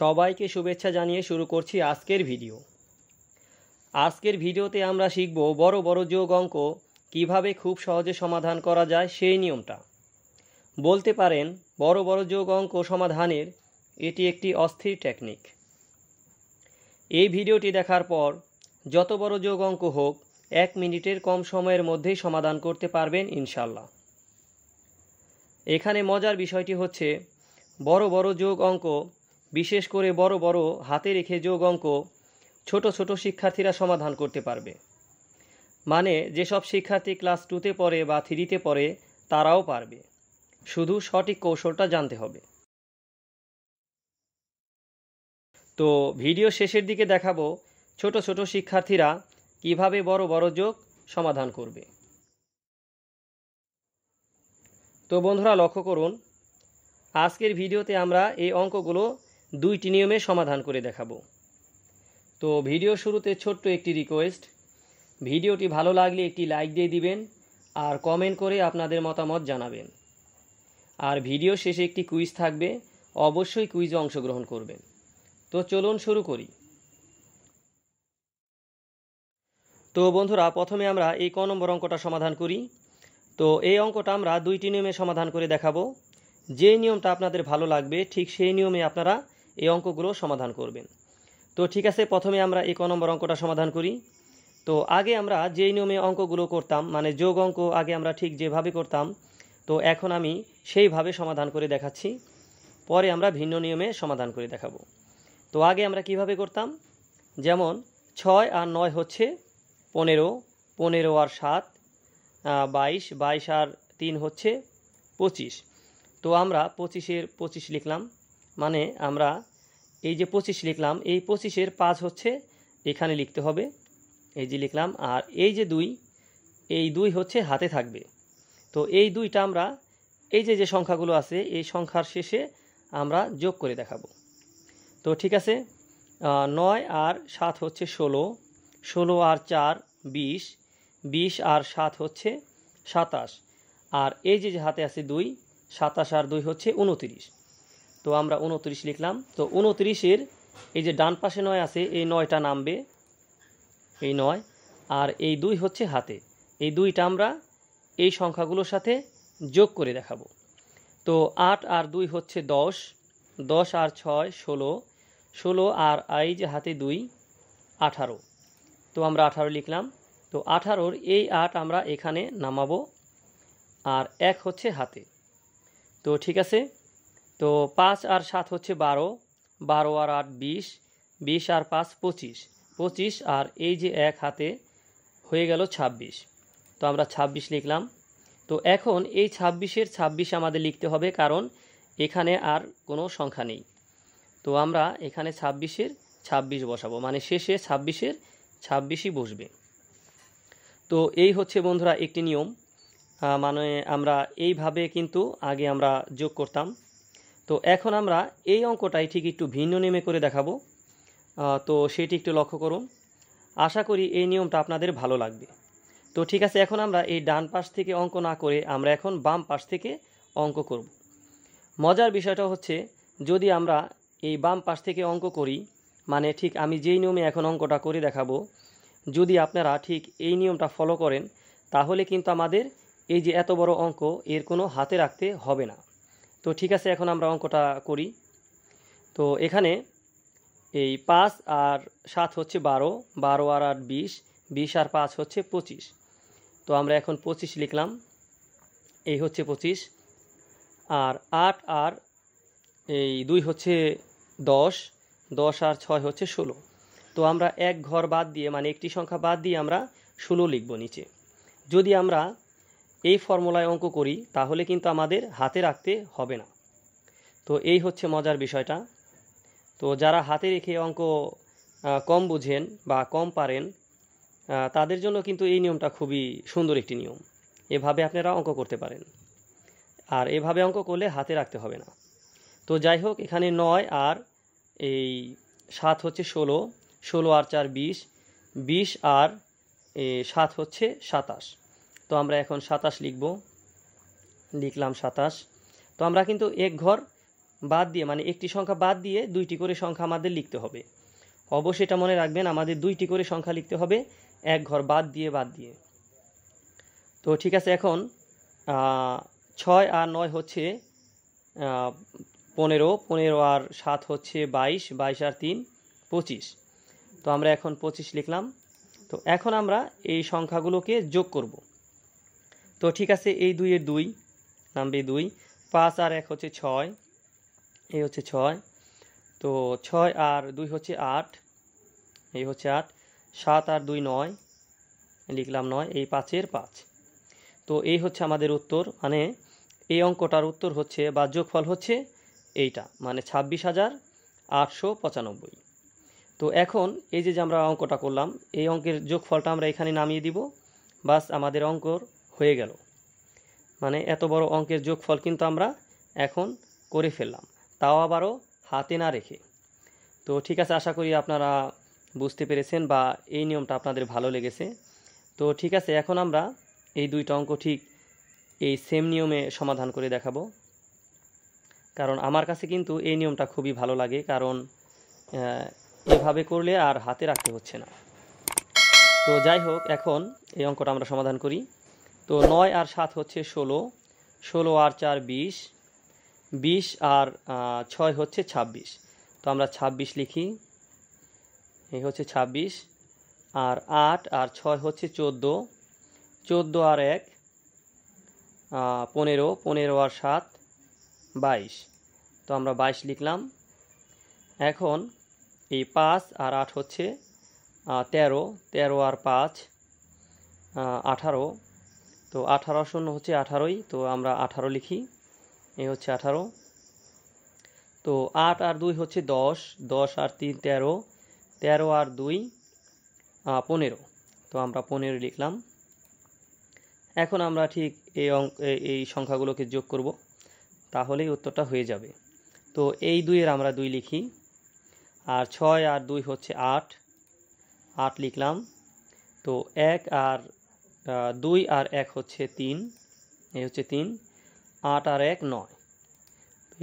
সবাইকে শুভেচ্ছা জানিয়ে শুরু করছি আজকের ভিডিও আজকের ভিডিওতে আমরা শিখব বড় বড় যোগ অঙ্ক কীভাবে খুব সহজে সমাধান করা যায় সেই নিয়মটা বলতে পারেন বড় বড় যোগ অঙ্ক সমাধানের এটি একটি অস্থির টেকনিক এই ভিডিওটি দেখার পর যত বড় যোগ অঙ্ক হোক এক মিনিটের কম সময়ের মধ্যেই সমাধান করতে পারবেন ইনশাল্লাহ এখানে মজার বিষয়টি হচ্ছে বড় বড় যোগ অঙ্ক বিশেষ করে বড় বড় হাতে রেখে যোগ অঙ্ক ছোট ছোট শিক্ষার্থীরা সমাধান করতে পারবে মানে যেসব শিক্ষার্থী ক্লাস টুতে পড়ে বা থ্রিতে পড়ে তারাও পারবে শুধু সঠিক কৌশলটা জানতে হবে তো ভিডিও শেষের দিকে দেখাবো ছোট ছোট শিক্ষার্থীরা কিভাবে বড় বড় যোগ সমাধান করবে তো বন্ধুরা লক্ষ্য করুন আজকের ভিডিওতে আমরা এই অঙ্কগুলো দুইটি নিয়মে সমাধান করে দেখাবো তো ভিডিও শুরুতে ছোট্ট একটি রিকোয়েস্ট ভিডিওটি ভালো লাগলে একটি লাইক দিয়ে দিবেন আর কমেন্ট করে আপনাদের মতামত জানাবেন আর ভিডিও শেষে একটি কুইজ থাকবে অবশ্যই কুইজে অংশগ্রহণ করবেন তো চলুন শুরু করি তো বন্ধুরা প্রথমে আমরা এই ক নম্বর অঙ্কটা সমাধান করি তো এই অঙ্কটা আমরা দুইটি নিয়মে সমাধান করে দেখাবো যে নিয়মটা আপনাদের ভালো লাগবে ঠিক সেই নিয়মে আপনারা এই অঙ্কগুলো সমাধান করবেন তো ঠিক আছে প্রথমে আমরা এক নম্বর অঙ্কটা সমাধান করি তো আগে আমরা যেই নিয়মে অঙ্কগুলো করতাম মানে যোগ অঙ্ক আগে আমরা ঠিক যেভাবে করতাম তো এখন আমি সেইভাবে সমাধান করে দেখাচ্ছি পরে আমরা ভিন্ন নিয়মে সমাধান করে দেখাবো তো আগে আমরা কিভাবে করতাম যেমন ছয় আর নয় হচ্ছে পনেরো পনেরো আর সাত বাইশ বাইশ আর তিন হচ্ছে পঁচিশ তো আমরা পঁচিশের পঁচিশ লিখলাম মানে আমরা এই যে পঁচিশ লিখলাম এই পঁচিশের পাঁচ হচ্ছে এখানে লিখতে হবে এই যে লিখলাম আর এই যে দুই এই দুই হচ্ছে হাতে থাকবে তো এই দুইটা আমরা এই যে যে সংখ্যাগুলো আছে এই সংখ্যার শেষে আমরা যোগ করে দেখাবো তো ঠিক আছে নয় আর সাত হচ্ছে ষোলো ষোলো আর চার বিশ বিশ আর সাত হচ্ছে সাতাশ আর এই যে হাতে আছে দুই সাতাশ আর দুই হচ্ছে উনতিরিশ তো আমরা উনত্রিশ লিখলাম তো উনত্রিশের এই যে ডান পাশে নয় আছে এই নয়টা নামবে এই নয় আর এই দুই হচ্ছে হাতে এই দুইটা আমরা এই সংখ্যাগুলোর সাথে যোগ করে দেখাবো তো আট আর দুই হচ্ছে দশ দশ আর ছয় ষোলো ষোলো আর এই যে হাতে দুই আঠারো তো আমরা আঠারো লিখলাম তো আঠারোর এই আট আমরা এখানে নামাবো আর এক হচ্ছে হাতে তো ঠিক আছে তো পাঁচ আর সাত হচ্ছে বারো বারো আর আট বিশ বিশ আর পাঁচ পঁচিশ পঁচিশ আর এই যে এক হাতে হয়ে গেল ছাব্বিশ তো আমরা ছাব্বিশ লিখলাম তো এখন এই ছাব্বিশের ছাব্বিশ আমাদের লিখতে হবে কারণ এখানে আর কোনো সংখ্যা নেই তো আমরা এখানে ছাব্বিশের ছাব্বিশ বসাবো মানে শেষে ছাব্বিশের ছাব্বিশই বসবে তো এই হচ্ছে বন্ধুরা একটি নিয়ম মানে আমরা এইভাবে কিন্তু আগে আমরা যোগ করতাম তো এখন আমরা এই অঙ্কটাই ঠিক একটু ভিন্ন নিয়মে করে দেখাবো তো সেটি একটু লক্ষ্য করুন আশা করি এই নিয়মটা আপনাদের ভালো লাগবে তো ঠিক আছে এখন আমরা এই ডান পাশ থেকে অঙ্ক না করে আমরা এখন বাম পাশ থেকে অঙ্ক করব মজার বিষয়টা হচ্ছে যদি আমরা এই বাম পাশ থেকে অঙ্ক করি মানে ঠিক আমি যেই নিয়মে এখন অঙ্কটা করে দেখাবো যদি আপনারা ঠিক এই নিয়মটা ফলো করেন তাহলে কিন্তু আমাদের এই যে এত বড় অঙ্ক এর কোনো হাতে রাখতে হবে না তো ঠিক আছে এখন আমরা অঙ্কটা করি তো এখানে এই পাঁচ আর সাত হচ্ছে বারো বারো আর আট বিশ বিশ আর পাঁচ হচ্ছে পঁচিশ তো আমরা এখন পঁচিশ লিখলাম এই হচ্ছে পঁচিশ আর আট আর এই দুই হচ্ছে দশ দশ আর ছয় হচ্ছে ষোলো তো আমরা এক ঘর বাদ দিয়ে মানে একটি সংখ্যা বাদ দিয়ে আমরা ষোলো লিখব নিচে যদি আমরা এই ফর্মুলায় অঙ্ক করি তাহলে কিন্তু আমাদের হাতে রাখতে হবে না তো এই হচ্ছে মজার বিষয়টা তো যারা হাতে রেখে অঙ্ক কম বুঝেন বা কম পারেন তাদের জন্য কিন্তু এই নিয়মটা খুবই সুন্দর একটি নিয়ম এভাবে আপনারা অঙ্ক করতে পারেন আর এভাবে অঙ্ক করলে হাতে রাখতে হবে না তো যাই হোক এখানে নয় আর এই সাত হচ্ছে ষোলো ষোলো আর চার বিশ বিশ আর সাত হচ্ছে সাতাশ তো আমরা এখন সাতাশ লিখব লিখলাম সাতাশ তো আমরা কিন্তু এক ঘর বাদ দিয়ে মানে একটি সংখ্যা বাদ দিয়ে দুইটি করে সংখ্যা আমাদের লিখতে হবে অবশ্যই এটা মনে রাখবেন আমাদের দুইটি করে সংখ্যা লিখতে হবে এক ঘর বাদ দিয়ে বাদ দিয়ে তো ঠিক আছে এখন ছয় আর নয় হচ্ছে পনেরো পনেরো আর সাত হচ্ছে বাইশ বাইশ আর তিন পঁচিশ তো আমরা এখন পঁচিশ লিখলাম তো এখন আমরা এই সংখ্যাগুলোকে যোগ করবো তো ঠিক আছে এই দুইয়ের দুই নামবে দুই পাঁচ আর এক হচ্ছে ছয় এই হচ্ছে ছয় তো ছয় আর দুই হচ্ছে আট এই হচ্ছে আট সাত আর দুই নয় লিখলাম নয় এই পাঁচের পাঁচ তো এই হচ্ছে আমাদের উত্তর মানে এই অঙ্কটার উত্তর হচ্ছে বা ফল হচ্ছে এইটা মানে ছাব্বিশ হাজার আটশো পঁচানব্বই তো এখন এই যে আমরা অঙ্কটা করলাম এই অঙ্কের যোগফলটা আমরা এখানে নামিয়ে দিব বাস আমাদের অঙ্কর হয়ে গেল মানে এত বড় অঙ্কের যোগফল কিন্তু আমরা এখন করে ফেললাম তাও আবারও হাতে না রেখে তো ঠিক আছে আশা করি আপনারা বুঝতে পেরেছেন বা এই নিয়মটা আপনাদের ভালো লেগেছে তো ঠিক আছে এখন আমরা এই দুইটা অঙ্ক ঠিক এই সেম নিয়মে সমাধান করে দেখাবো কারণ আমার কাছে কিন্তু এই নিয়মটা খুবই ভালো লাগে কারণ এভাবে করলে আর হাতে রাখতে হচ্ছে না তো যাই হোক এখন এই অঙ্কটা আমরা সমাধান করি তো নয় আর সাত হচ্ছে ষোলো ষোলো আর চার বিশ বিশ আর ছয় হচ্ছে ছাব্বিশ তো আমরা ছাব্বিশ লিখি এই হচ্ছে ছাব্বিশ আর আট আর ছয় হচ্ছে চোদ্দো চোদ্দো আর এক পনেরো পনেরো আর সাত বাইশ তো আমরা বাইশ লিখলাম এখন এই পাঁচ আর আট হচ্ছে তেরো তেরো আর পাঁচ আঠারো তো আঠারো শূন্য হচ্ছে আঠারোই তো আমরা আঠারো লিখি এই হচ্ছে আঠারো তো আট আর দুই হচ্ছে দশ দশ আর তিন তেরো তেরো আর দুই পনেরো তো আমরা পনেরো লিখলাম এখন আমরা ঠিক এই অঙ্ক এই সংখ্যাগুলোকে যোগ করব তাহলেই উত্তরটা হয়ে যাবে তো এই দুইয়ের আমরা দুই লিখি আর ছয় আর দুই হচ্ছে আট আট লিখলাম তো এক আর দুই আর এক হচ্ছে তিন এই হচ্ছে তিন আট আর এক নয়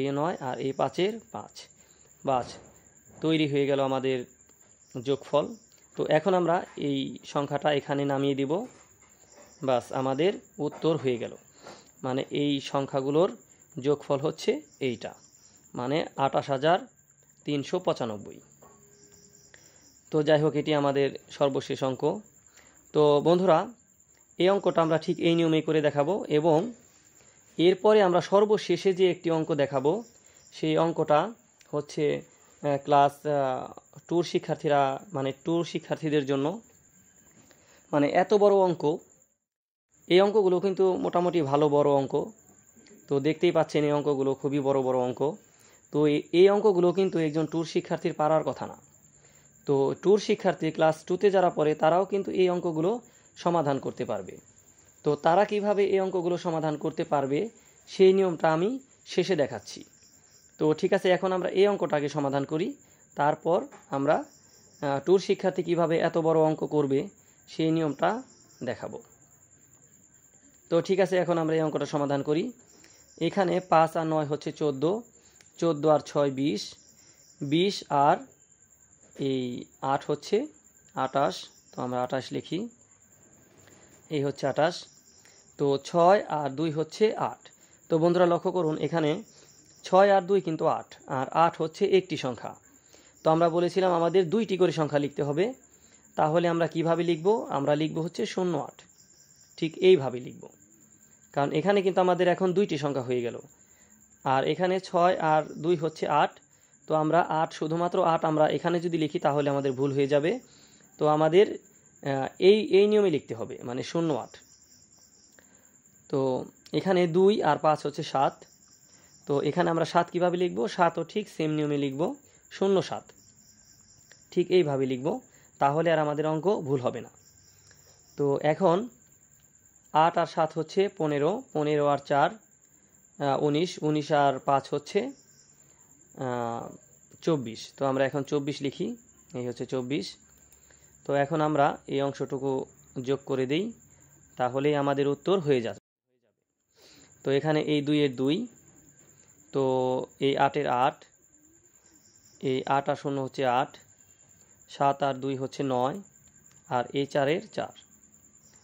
এই নয় আর এই পাঁচের পাঁচ পাঁচ তৈরি হয়ে গেল আমাদের যোগফল তো এখন আমরা এই সংখ্যাটা এখানে নামিয়ে দিব বাস আমাদের উত্তর হয়ে গেল মানে এই সংখ্যাগুলোর যোগফল হচ্ছে এইটা মানে আঠাশ হাজার তিনশো পঁচানব্বই তো যাই হোক এটি আমাদের সর্বশেষ অঙ্ক তো বন্ধুরা এই অঙ্কটা আমরা ঠিক এই নিয়মেই করে দেখাবো এবং এরপরে আমরা সর্বশেষে যে একটি অঙ্ক দেখাবো সেই অঙ্কটা হচ্ছে ক্লাস ট্যুর শিক্ষার্থীরা মানে ট্যুর শিক্ষার্থীদের জন্য মানে এত বড় অঙ্ক এই অঙ্কগুলো কিন্তু মোটামুটি ভালো বড় অঙ্ক তো দেখতেই পাচ্ছেন এই অঙ্কগুলো খুবই বড় বড় অঙ্ক তো এই অঙ্কগুলো কিন্তু একজন ট্যুর শিক্ষার্থীর পারার কথা না তো ট্যুর শিক্ষার্থী ক্লাস টুতে যারা পড়ে তারাও কিন্তু এই অঙ্কগুলো সমাধান করতে পারবে তো তারা কিভাবে এই অঙ্কগুলো সমাধান করতে পারবে সেই নিয়মটা আমি শেষে দেখাচ্ছি তো ঠিক আছে এখন আমরা এই অঙ্কটাকে সমাধান করি তারপর আমরা ট্যুর শিক্ষার্থী কিভাবে এত বড় অঙ্ক করবে সেই নিয়মটা দেখাবো তো ঠিক আছে এখন আমরা এই অঙ্কটা সমাধান করি এখানে পাঁচ আর নয় হচ্ছে চোদ্দো চোদ্দ আর ছয় বিশ বিশ আর এই আট হচ্ছে আটাশ তো আমরা আটাশ লিখি এই হচ্ছে আঠাশ তো ছয় আর দুই হচ্ছে আট তো বন্ধুরা লক্ষ্য করুন এখানে ছয় আর দুই কিন্তু আট আর আট হচ্ছে একটি সংখ্যা তো আমরা বলেছিলাম আমাদের দুইটি করে সংখ্যা লিখতে হবে তাহলে আমরা কিভাবে লিখব আমরা লিখব হচ্ছে শূন্য আট ঠিক এইভাবে লিখব কারণ এখানে কিন্তু আমাদের এখন দুইটি সংখ্যা হয়ে গেল আর এখানে ছয় আর দুই হচ্ছে আট তো আমরা আট শুধুমাত্র আট আমরা এখানে যদি লিখি তাহলে আমাদের ভুল হয়ে যাবে তো আমাদের এই এই নিয়মে লিখতে হবে মানে শূন্য আট তো এখানে দুই আর পাঁচ হচ্ছে সাত তো এখানে আমরা সাত কীভাবে লিখব সাতও ঠিক সেম নিয়মে লিখব শূন্য সাত ঠিক এইভাবে লিখব তাহলে আর আমাদের অঙ্ক ভুল হবে না তো এখন আট আর সাত হচ্ছে পনেরো পনেরো আর চার উনিশ উনিশ আর পাঁচ হচ্ছে চব্বিশ তো আমরা এখন চব্বিশ লিখি এই হচ্ছে চব্বিশ তো এখন আমরা এই অংশটুকু যোগ করে দিই তাহলেই আমাদের উত্তর হয়ে যাবে তো এখানে এই দুইয়ের দুই তো এই আটের আট এই আট আর শূন্য হচ্ছে আট সাত আর দুই হচ্ছে নয় আর এই চারের চার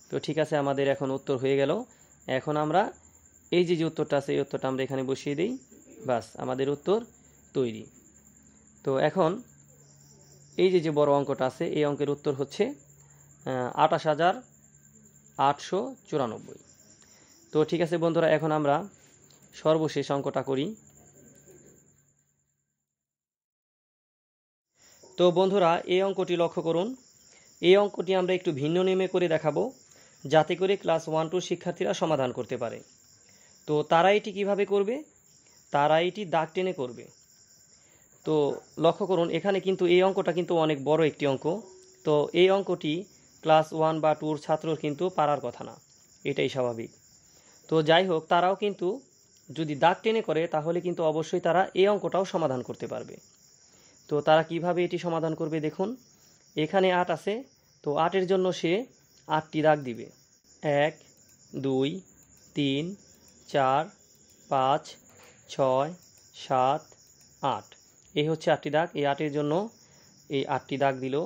তো ঠিক আছে আমাদের এখন উত্তর হয়ে গেল এখন আমরা এই যে যে উত্তরটা আছে এই উত্তরটা আমরা এখানে বসিয়ে দিই বাস আমাদের উত্তর তৈরি তো এখন এই যে যে বড় অঙ্কটা আছে এই অঙ্কের উত্তর হচ্ছে আটাশ হাজার আটশো চুরানব্বই তো ঠিক আছে বন্ধুরা এখন আমরা সর্বশেষ অঙ্কটা করি তো বন্ধুরা এই অঙ্কটি লক্ষ্য করুন এই অঙ্কটি আমরা একটু ভিন্ন নিয়মে করে দেখাবো যাতে করে ক্লাস ওয়ান টু শিক্ষার্থীরা সমাধান করতে পারে তো তারা এটি কিভাবে করবে তারা এটি দাগ টেনে করবে তো লক্ষ্য করুন এখানে কিন্তু এই অঙ্কটা কিন্তু অনেক বড় একটি অঙ্ক তো এই অঙ্কটি ক্লাস ওয়ান বা টুর ছাত্রর কিন্তু পারার কথা না এটাই স্বাভাবিক তো যাই হোক তারাও কিন্তু যদি দাগ টেনে করে তাহলে কিন্তু অবশ্যই তারা এই অঙ্কটাও সমাধান করতে পারবে তো তারা কিভাবে এটি সমাধান করবে দেখুন এখানে আট আছে তো আটের জন্য সে আটটি দাগ দিবে এক দুই তিন চার পাঁচ ছয় সাত আট এই হচ্ছে আটটি দাগ এই আটের জন্য এই আটটি দাগ দিল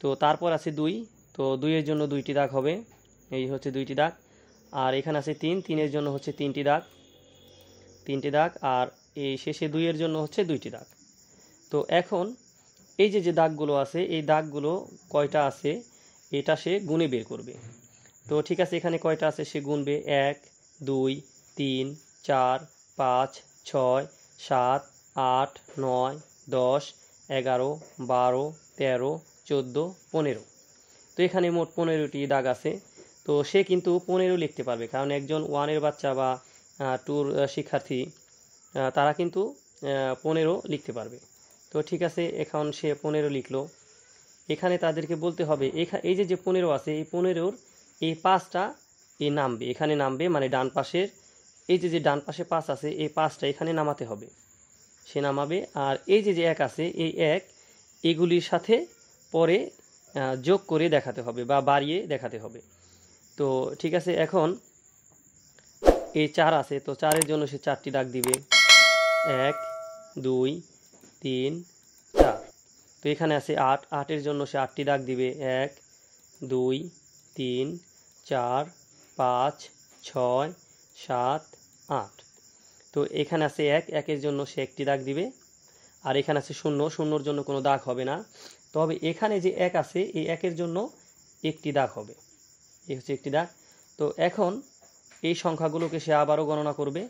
তো তারপর আছে দুই তো দুইয়ের জন্য দুইটি দাগ হবে এই হচ্ছে দুইটি দাগ আর এখানে আছে তিন তিনের জন্য হচ্ছে তিনটি দাগ তিনটি দাগ আর এই শেষে দুইয়ের জন্য হচ্ছে দুইটি দাগ তো এখন এই যে যে দাগগুলো আছে এই দাগগুলো কয়টা আছে এটা সে গুণে বের করবে তো ঠিক আছে এখানে কয়টা আছে সে গুনবে এক দুই তিন চার পাঁচ ছয় সাত আট নয় দশ এগারো বারো তেরো চোদ্দো পনেরো তো এখানে মোট পনেরোটি দাগ আছে তো সে কিন্তু পনেরো লিখতে পারবে কারণ একজন ওয়ানের বাচ্চা বা টুর শিক্ষার্থী তারা কিন্তু পনেরো লিখতে পারবে তো ঠিক আছে এখন সে পনেরো লিখল এখানে তাদেরকে বলতে হবে এই যে যে পনেরো আছে এই পনেরোর এই পাঁচটা এই নামবে এখানে নামবে মানে ডান পাশের এই যে যে ডান পাশে পাঁচ আছে এই পাঁচটা এখানে নামাতে হবে সে নামাবে আর এই যে যে এক আছে এই এক এগুলির সাথে পরে যোগ করে দেখাতে হবে বা বাড়িয়ে দেখাতে হবে তো ঠিক আছে এখন এই চার আছে তো চারের জন্য সে চারটি ডাক দিবে এক দুই তিন চার তো এখানে আছে আট আটের জন্য সে আটটি ডাক দিবে এক দুই তিন চার পাঁচ ছয় সাত আট তো এখানে আছে এক একের জন্য সে একটি দাগ দিবে আর এখানে আছে শূন্য শূন্যর জন্য কোনো দাগ হবে না তবে এখানে যে এক আছে এই একের জন্য একটি দাগ হবে এই হচ্ছে একটি দাগ তো এখন এই সংখ্যাগুলোকে সে আবারও গণনা করবে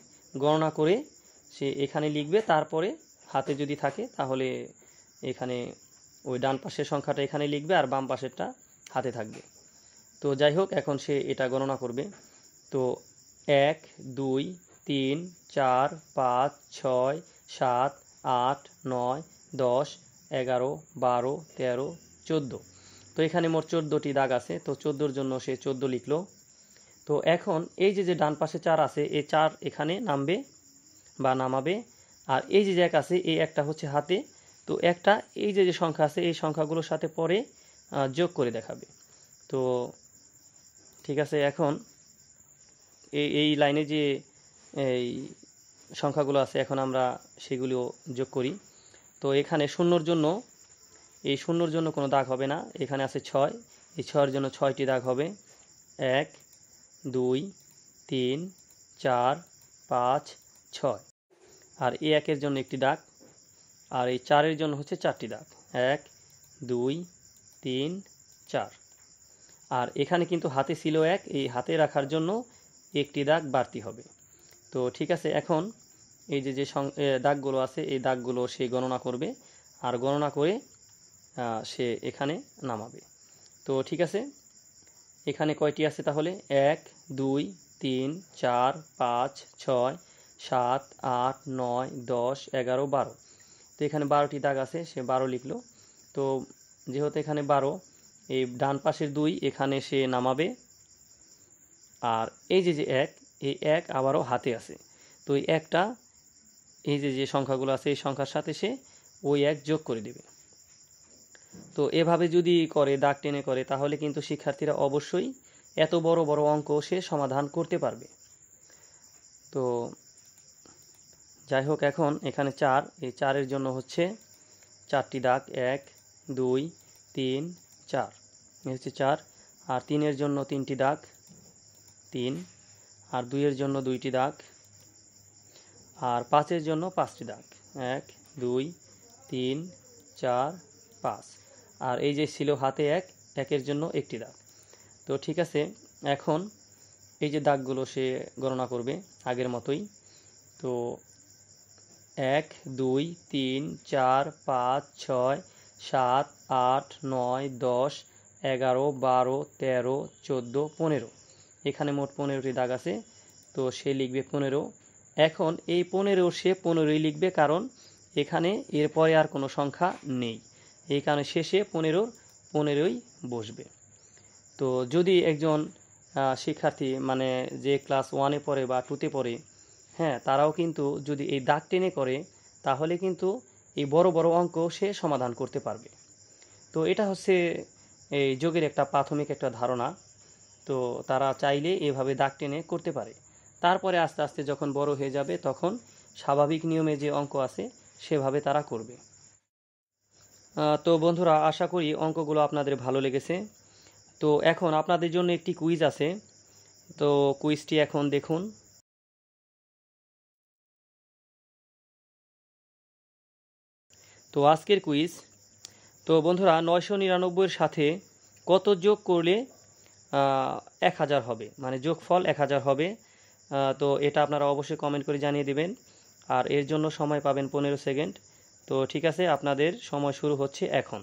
গণনা করে সে এখানে লিখবে তারপরে হাতে যদি থাকে তাহলে এখানে ওই ডান পাশের সংখ্যাটা এখানে লিখবে আর বাম পাশেরটা হাতে থাকবে তো যাই হোক এখন সে এটা গণনা করবে তো এক দুই তিন চার পাঁচ ছয় সাত আট নয় দশ এগারো বারো তেরো চোদ্দো তো এখানে মোট চোদ্দোটি দাগ আছে তো চোদ্দোর জন্য সে চোদ্দো লিখলো তো এখন এই যে যে ডান পাশে চার আছে এই চার এখানে নামবে বা নামাবে আর এই যে এক আছে এই একটা হচ্ছে হাতে তো একটা এই যে যে সংখ্যা আছে এই সংখ্যাগুলোর সাথে পরে যোগ করে দেখাবে তো ঠিক আছে এখন এই এই লাইনে যে এই সংখ্যাগুলো আছে এখন আমরা সেগুলিও যোগ করি তো এখানে শূন্যর জন্য এই শূন্যর জন্য কোনো দাগ হবে না এখানে আছে ছয় এই ছয়ের জন্য ছয়টি দাগ হবে এক দুই তিন চার পাঁচ ছয় আর এ একের জন্য একটি দাগ আর এই চারের জন্য হচ্ছে চারটি দাগ এক দুই তিন চার আর এখানে কিন্তু হাতে ছিল এক এই হাতে রাখার জন্য একটি দাগ বাড়তি হবে তো ঠিক আছে এখন এই যে যে দাগগুলো আছে এই দাগগুলো সে গণনা করবে আর গণনা করে সে এখানে নামাবে তো ঠিক আছে এখানে কয়টি আছে তাহলে এক দুই তিন চার পাঁচ ছয় সাত আট নয় দশ এগারো বারো তো এখানে বারোটি দাগ আছে সে বারো লিখলো তো যেহেতু এখানে বারো এই ডান পাশের দুই এখানে সে নামাবে আর এই যে যে এক এই এক আবারও হাতে আছে তো এই একটা এই যে যে সংখ্যাগুলো আছে এই সংখ্যার সাথে সে ওই এক যোগ করে দেবে তো এভাবে যদি করে দাগ টেনে করে তাহলে কিন্তু শিক্ষার্থীরা অবশ্যই এত বড় বড় অঙ্ক সে সমাধান করতে পারবে তো যাই হোক এখন এখানে চার এই চারের জন্য হচ্ছে চারটি দাগ এক দুই তিন চার এই হচ্ছে চার আর তিনের জন্য তিনটি দাগ তিন আর দুইয়ের জন্য দুইটি দাগ আর পাঁচের জন্য পাঁচটি দাগ এক দুই তিন চার পাঁচ আর এই যে ছিল হাতে এক একের জন্য একটি দাগ তো ঠিক আছে এখন এই যে দাগগুলো সে গণনা করবে আগের মতোই তো এক দুই তিন চার পাঁচ ছয় সাত আট নয় দশ এগারো বারো তেরো চোদ্দো পনেরো এখানে মোট পনেরোটি দাগ আছে তো সে লিখবে পনেরো এখন এই পনেরো সে পনেরোই লিখবে কারণ এখানে এরপরে আর কোনো সংখ্যা নেই এই কারণে শেষে পনেরো পনেরোই বসবে তো যদি একজন শিক্ষার্থী মানে যে ক্লাস ওয়ানে পড়ে বা টুতে পড়ে হ্যাঁ তারাও কিন্তু যদি এই দাগ টেনে করে তাহলে কিন্তু এই বড় বড় অঙ্ক সে সমাধান করতে পারবে তো এটা হচ্ছে এই যোগের একটা প্রাথমিক একটা ধারণা তো তারা চাইলে এভাবে দাগ টেনে করতে পারে তারপরে আস্তে আস্তে যখন বড় হয়ে যাবে তখন স্বাভাবিক নিয়মে যে অঙ্ক আছে সেভাবে তারা করবে তো বন্ধুরা আশা করি অঙ্কগুলো আপনাদের ভালো লেগেছে তো এখন আপনাদের জন্য একটি কুইজ আছে তো কুইজটি এখন দেখুন তো আজকের কুইজ তো বন্ধুরা নয়শো নিরানব্বইয়ের সাথে কত যোগ করলে এক হাজার হবে মানে যোগফল এক হাজার হবে তো এটা আপনারা অবশ্যই কমেন্ট করে জানিয়ে দেবেন আর এর জন্য সময় পাবেন পনেরো সেকেন্ড তো ঠিক আছে আপনাদের সময় শুরু হচ্ছে এখন